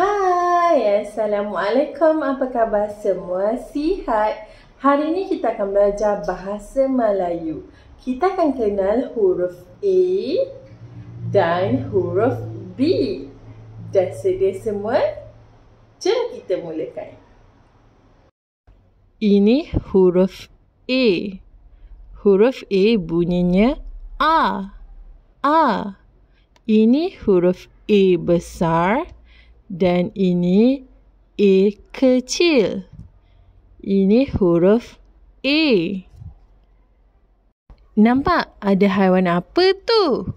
Hai, Assalamualaikum. Apa khabar semua? Sihat? Hari ini kita akan belajar bahasa Melayu. Kita akan kenal huruf A dan huruf B. Dah sedia semua? Jom kita mulakan. Ini huruf A. Huruf A bunyinya A. A. Ini huruf A besar dan ini A kecil. Ini huruf A. Nampak ada haiwan apa tu?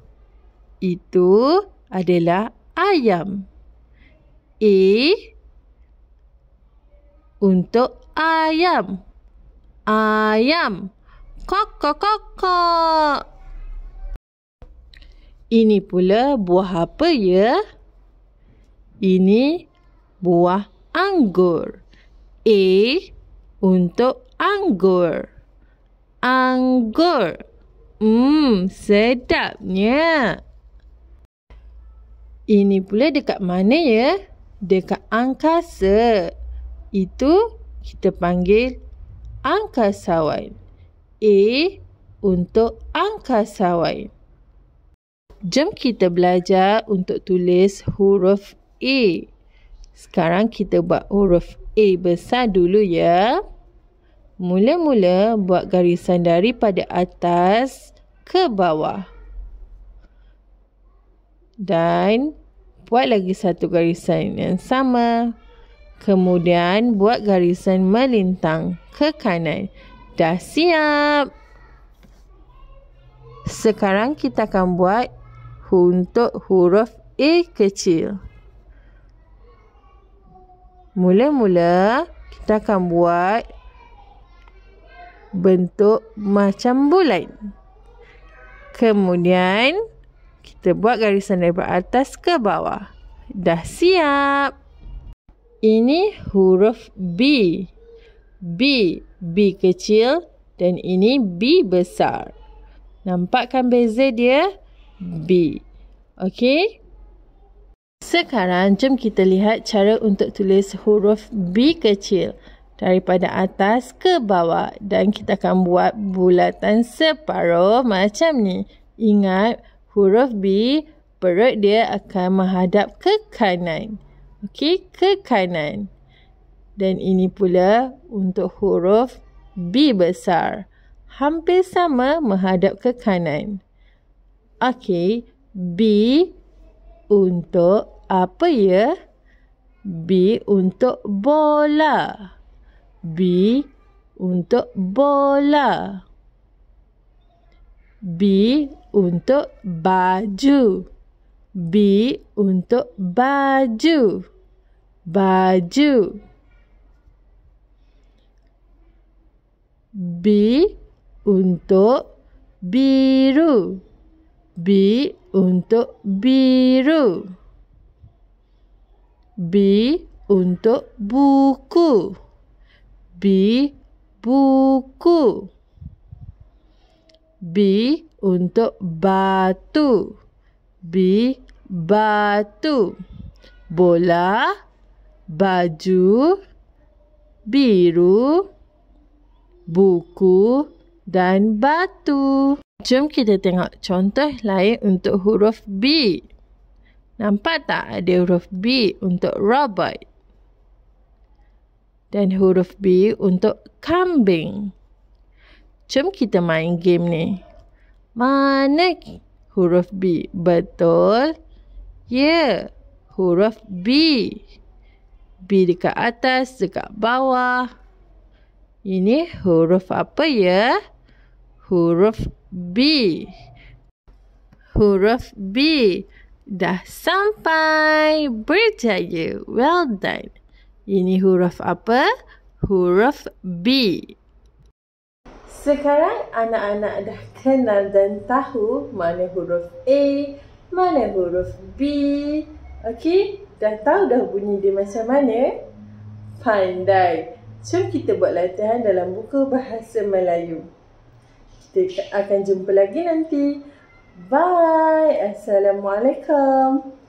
Itu adalah ayam. A untuk ayam. Ayam. Kok kok kok. kok. Ini pula buah apa ya? Ini buah anggur. A untuk anggur. Anggur. Hmm, sedapnya. Ini pula dekat mana ya? Dekat angkasa. Itu kita panggil angkasawan. A untuk angkasawan. Jom kita belajar untuk tulis huruf A. Sekarang kita buat huruf A besar dulu ya. Mula-mula buat garisan daripada atas ke bawah. Dan buat lagi satu garisan yang sama. Kemudian buat garisan melintang ke kanan. Dah siap. Sekarang kita akan buat untuk huruf A kecil. Mula-mula kita akan buat bentuk macam bulan. Kemudian kita buat garisan dari atas ke bawah. Dah siap. Ini huruf B. B, B kecil dan ini B besar. Nampakkan beza dia? B. Okey. Sekarang, jom kita lihat cara untuk tulis huruf B kecil daripada atas ke bawah dan kita akan buat bulatan separuh macam ni. Ingat, huruf B, perut dia akan menghadap ke kanan. Okey, ke kanan. Dan ini pula untuk huruf B besar. Hampir sama menghadap ke kanan. Okey, B untuk apa ya? B untuk bola. B untuk bola. B untuk baju. B untuk baju. Baju. B untuk biru. B untuk biru. B untuk buku. B buku. B untuk batu. B batu. Bola, baju, biru, buku dan batu. Jom kita tengok contoh lain untuk huruf B. Nampak tak ada huruf B untuk robot? Dan huruf B untuk kambing. Jom kita main game ni. Mana huruf B? Betul? Ya, yeah, huruf B. B dekat atas, dekat bawah. Ini huruf apa ya? Huruf B. Huruf B. Huruf B dah sampai berjaya. Well done. Ini huruf apa? Huruf B. Sekarang anak-anak dah kenal dan tahu mana huruf A, mana huruf B. Okey, dah tahu dah bunyi dia macam mana? Pandai. Jom kita buat latihan dalam buku bahasa Melayu. Kita akan jumpa lagi nanti. Bye. Assalamualaikum.